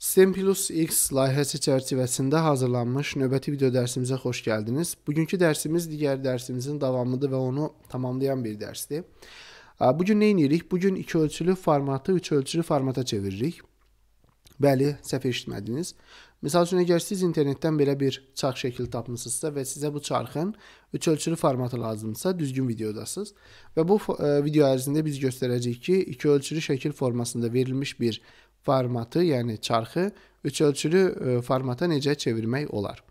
STEM Plus X layihəsi çərçivəsində hazırlanmış növbəti video dərsimizə xoş gəldiniz. Bugünkü dərsimiz digər dərsimizin davamıdır və onu tamamlayan bir dərsdir. Bu gün nə edirik? Bu gün iki ölçülü formatı üç ölçülü formata çeviririk. Bəli, səhv eşitmədiniz. Məsəl üçün əgər siz internetdən belə bir çarx şəkil tapmısınızsa və sizə bu çarxın üç ölçülü formatı lazımsa, düzgün videodasınız və bu e, video ərzində biz göstərəcəyik ki, iki ölçülü şəkil formasında verilmiş bir formatı, yəni çarxı üç ölçülü e, formata necə çevirmək olar?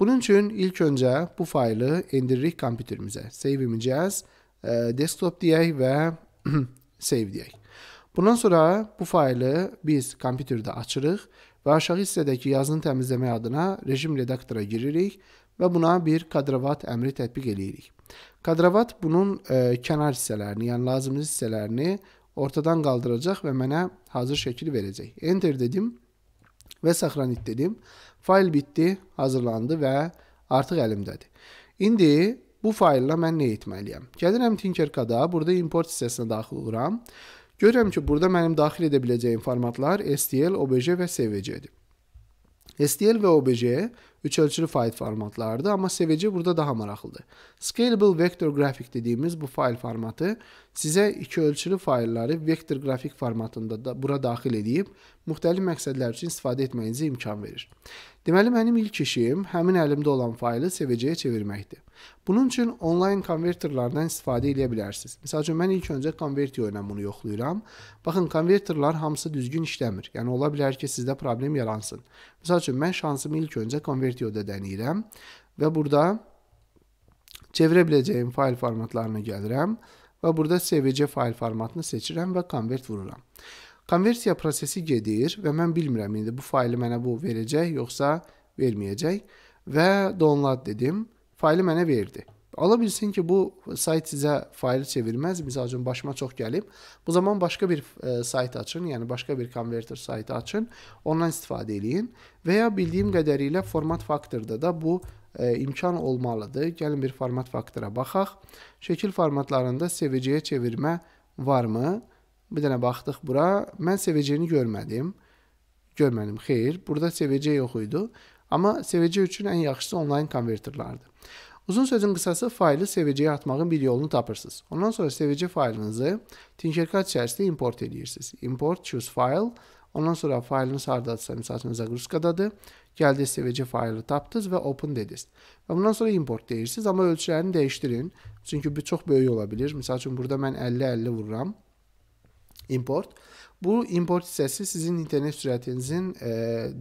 Bunun üçün ilk öncə bu faylı endiririk kompüterimizə. Save imeyəcəz, e, desktop deyək və save deyək. Bundan sonra bu faylı biz kompüterdə açırıq və aşağı hissədəki yazını təmizləmək adına rejim redaktora giririk və buna bir kadravat əmri tətbiq edirik. Kadravat bunun ə, e, kənar hissələrini, yəni lazımlı hissələrini ortadan qaldıracaq və mənə hazır şəkil verəcək. Enter dedim və saxlanit dedim. Fayl bitdi, hazırlandı və artıq əlimdədir. İndi bu faylına mən nə etməliyəm? Gəlirəm Tinkercad-a, burada import hissəsinə daxil oluram. Görürəm ki, burada mənim daxil edə biləcəyim formatlar STL, OBJ və SVG-dir. STL və OBJ üç ölçülü fayl formatlarıdır, amma SVG burada daha maraqlıdır. Scalable Vector Graphic dediyimiz bu fayl formatı Sizə iki ölçülü faylları vektor qrafik formatında da bura daxil edib müxtəlif məqsədlər üçün istifadə etməyinizə imkan verir. Deməli mənim ilk işim həmin əlimdə olan faylı SVG-yə çevirməkdir. Bunun üçün onlayn konverterlardan istifadə edə bilərsiniz. Məsəl üçün mən ilk öncə konvertiyo ilə bunu yoxlayıram. Baxın konverterlar hamısı düzgün işləmir. Yəni ola bilər ki, sizdə problem yaransın. Məsəl üçün mən şansımı ilk öncə konvertiyoda dəniyirəm və burada çevirə biləcəyim fayl formatlarına gəlirəm və burada SVC fail formatını seçirəm və konvert vururam. Konversiya prosesi gedir və mən bilmirəm indi bu faylı mənə bu verəcək yoxsa verməyəcək və download dedim. Faylı mənə verdi. Ola bilsin ki, bu sayt sizə faylı çevirməz. Məsəl üçün başıma çox gəlib. Bu zaman başqa bir e, sayt açın, yəni başqa bir konverter saytı açın, ondan istifadə eləyin və ya bildiyim qədərilə format faktorda da bu E, imkan olmalıdır. Gəlin bir format faktora baxaq. Şəkil formatlarında seviciyə çevirmə varmı? Bir dənə baxdıq bura. Mən sevicini görmədim. Görmədim, xeyr. Burada sevici yox idi. Amma sevici üçün ən yaxşısı onlayn konverterlardır. Uzun sözün qısası faylı seviciyə atmağın bir yolunu tapırsınız. Ondan sonra sevici faylınızı Tinkercad içərisində import edirsiniz. Import choose file Ondan sonra faylınız haradadırsa, misal üçün Zagruskadadır, gəldiniz SVC faylı tapdınız və open dediniz. Və bundan sonra import deyirsiniz, amma ölçülərini dəyişdirin. Çünki bu çox böyük ola bilər. Misal üçün burada mən 50-50 vururam. Import. Bu import hissəsi sizin internet sürətinizin e,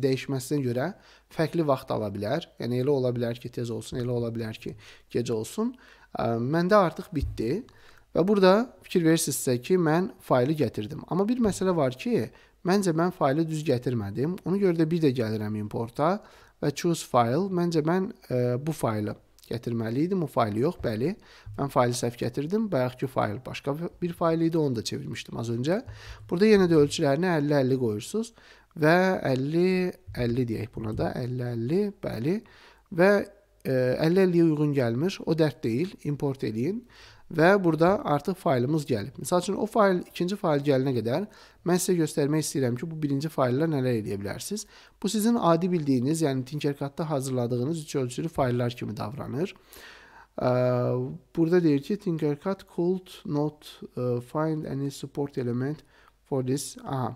dəyişməsinə görə fərqli vaxt ala bilər. Yəni elə ola bilər ki, tez olsun, elə ola bilər ki, gecə olsun. E, məndə artıq bitdi. Və burada fikir verirsinizsə ki, mən faylı gətirdim. Amma bir məsələ var ki, məncə mən faylı düz gətirmədim. Ona görə də bir də gəlirəm importa və choose file. Məncə mən e, bu faylı gətirməli idim. O faylı yox, bəli. Mən faylı səhv gətirdim. Bayaqki fayl başqa bir fayl idi. Onu da çevirmişdim az öncə. Burada yenə də ölçülərini 50-50 qoyursunuz və 50 50 deyək buna da 50 50 bəli və 50-50-yə e, uyğun gəlmir. O dərd deyil. Import eləyin və burada artıq faylımız gəlib. Məsəl üçün o fayl ikinci fayl gəlinə qədər mən sizə göstərmək istəyirəm ki, bu birinci fayllar nələr edə bilərsiniz. Bu sizin adi bildiyiniz, yəni Tinkercad-da hazırladığınız üç ölçülü fayllar kimi davranır. Burada deyir ki, Tinkercad could not e, find any support element for this. Aha.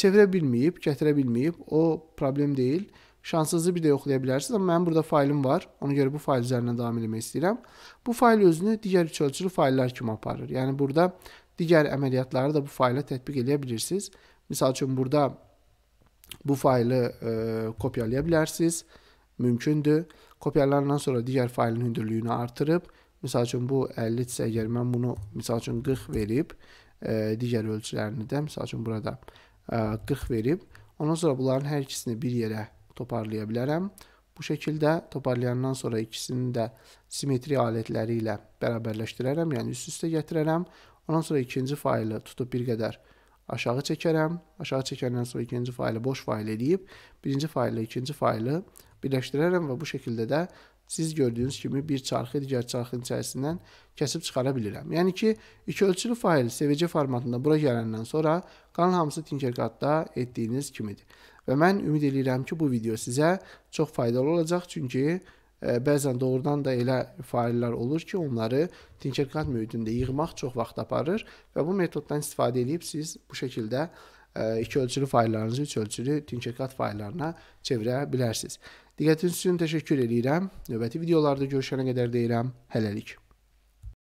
Çevirə bilməyib, gətirə bilməyib. O problem deyil. Şansınızı bir də yoxlaya bilərsiniz, amma mənim burada faylım var. Ona görə bu fayl üzərindən davam etmək istəyirəm. Bu fayl özünü digər üç ölçülü fayllar kimi aparır. Yəni burada digər əməliyyatları da bu fayla tətbiq edə bilirsiniz. Məsəl üçün burada bu faylı e, kopyalaya bilərsiniz. Mümkündür. Kopyalandan sonra digər faylın hündürlüyünü artırıb, məsəl üçün bu 50 isə əgər mən bunu məsəl üçün 40 verib, e, digər ölçülərini də məsəl üçün burada e, 40 verib, ondan sonra bunların hər ikisini bir yerə toparlaya bilərəm. Bu şəkildə toparlayandan sonra ikisini də simetri alətləri ilə bərabərləşdirərəm, yəni üst-üstə gətirərəm. Ondan sonra ikinci faylı tutub bir qədər aşağı çəkərəm. Aşağı çəkəndən sonra ikinci faylı boş fayl edib, birinci faylı ikinci faylı birləşdirərəm və bu şəkildə də siz gördüyünüz kimi bir çarxı digər çarxın içərisindən kəsib çıxara bilirəm. Yəni ki, iki ölçülü fayl SVC formatında bura gələndən sonra qalan hamısı Tinkercad-da etdiyiniz kimidir. Və mən ümid eləyirəm ki, bu video sizə çox faydalı olacaq, çünki e, bəzən doğrudan da elə faillər olur ki, onları Tinkercad mühitində yığmaq çox vaxt aparır və bu metoddan istifadə edib siz bu şəkildə e, iki ölçülü faillarınızı üç ölçülü Tinkercad faillarına çevirə bilərsiniz. Diqqətiniz üçün təşəkkür edirəm. Növbəti videolarda görüşənə qədər deyirəm. Hələlik.